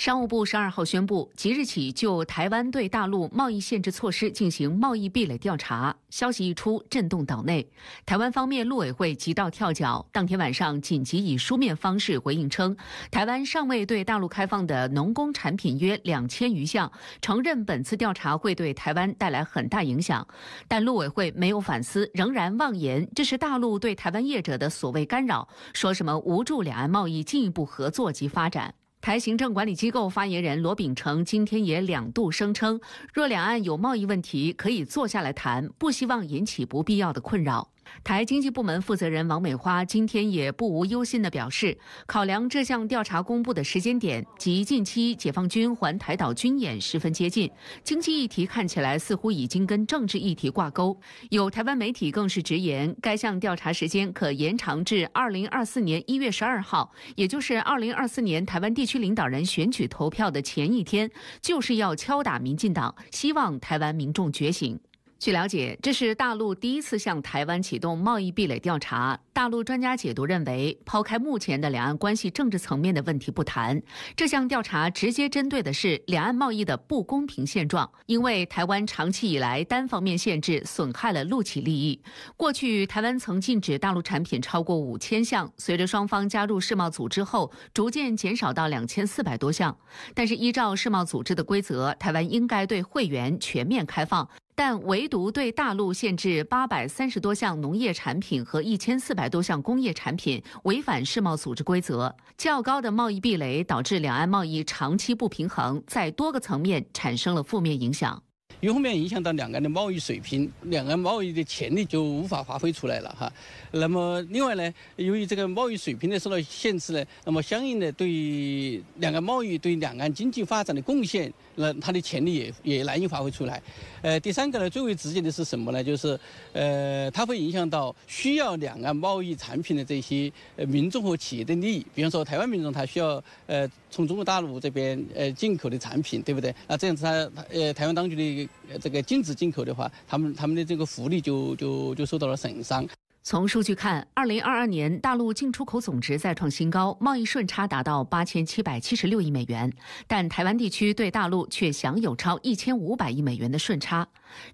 商务部十二号宣布，即日起就台湾对大陆贸易限制措施进行贸易壁垒调查。消息一出，震动岛内。台湾方面陆委会急到跳脚，当天晚上紧急以书面方式回应称，台湾尚未对大陆开放的农工产品约两千余项，承认本次调查会对台湾带来很大影响。但陆委会没有反思，仍然妄言这是大陆对台湾业者的所谓干扰，说什么无助两岸贸易进一步合作及发展。台行政管理机构发言人罗秉成今天也两度声称，若两岸有贸易问题，可以坐下来谈，不希望引起不必要的困扰。台经济部门负责人王美花今天也不无忧心地表示，考量这项调查公布的时间点及近期解放军环台岛军演十分接近，经济议题看起来似乎已经跟政治议题挂钩。有台湾媒体更是直言，该项调查时间可延长至二零二四年一月十二号，也就是二零二四年台湾地区领导人选举投票的前一天，就是要敲打民进党，希望台湾民众觉醒。据了解，这是大陆第一次向台湾启动贸易壁垒调查。大陆专家解读认为，抛开目前的两岸关系政治层面的问题不谈，这项调查直接针对的是两岸贸易的不公平现状，因为台湾长期以来单方面限制损害了陆企利益。过去台湾曾禁止大陆产品超过五千项，随着双方加入世贸组织后，逐渐减少到两千四百多项。但是依照世贸组织的规则，台湾应该对会员全面开放。但唯独对大陆限制八百三十多项农业产品和一千四百多项工业产品，违反世贸组织规则，较高的贸易壁垒导致两岸贸易长期不平衡，在多个层面产生了负面影响。一方面影响到两岸的贸易水平，两岸贸易的潜力就无法发挥出来了哈。那么另外呢，由于这个贸易水平的受到限制呢，那么相应的对两岸贸易对两岸经济发展的贡献，那它的潜力也也难以发挥出来。呃，第三个呢最为直接的是什么呢？就是呃，它会影响到需要两岸贸易产品的这些呃民众和企业的利益。比方说台湾民众他需要呃从中国大陆这边呃进口的产品，对不对？那这样子他呃台湾当局的这个禁止进口的话，他们他们的这个福利就就就受到了损伤。从数据看，二零二二年大陆进出口总值再创新高，贸易顺差达到八千七百七十六亿美元，但台湾地区对大陆却享有超一千五百亿美元的顺差。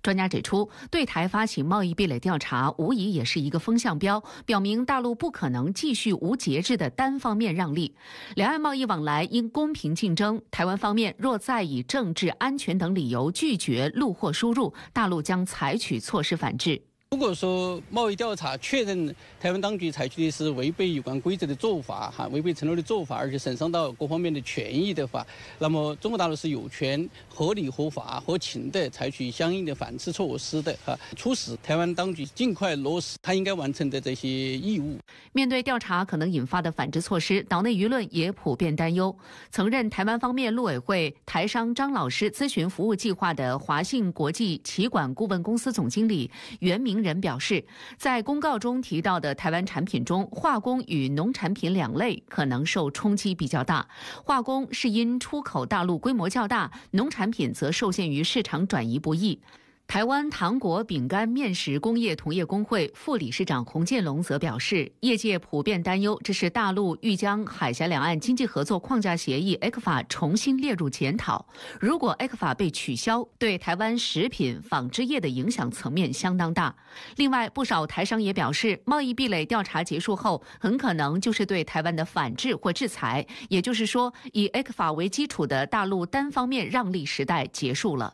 专家指出，对台发起贸易壁垒调查无疑也是一个风向标，表明大陆不可能继续无节制的单方面让利。两岸贸易往来应公平竞争，台湾方面若再以政治安全等理由拒绝陆货输入，大陆将采取措施反制。如果说贸易调查确认台湾当局采取的是违背有关规则的做法，哈，违背承诺的做法，而且损伤到各方面的权益的话，那么中国大陆是有权合理、合法、合情的采取相应的反制措施的，哈，促使台湾当局尽快落实他应该完成的这些义务。面对调查可能引发的反制措施，岛内舆论也普遍担忧。曾任台湾方面陆委会台商张老师咨询服务计划的华信国际企管顾问公司总经理袁明。人表示，在公告中提到的台湾产品中，化工与农产品两类可能受冲击比较大。化工是因出口大陆规模较大，农产品则受限于市场转移不易。台湾糖果、饼干、面食工业同业工会副理事长洪建龙则表示，业界普遍担忧这是大陆欲将海峡两岸经济合作框架协议 （ECFA） 重新列入检讨。如果 ECFA 被取消，对台湾食品、纺织业的影响层面相当大。另外，不少台商也表示，贸易壁垒调查结束后，很可能就是对台湾的反制或制裁。也就是说，以 ECFA 为基础的大陆单方面让利时代结束了。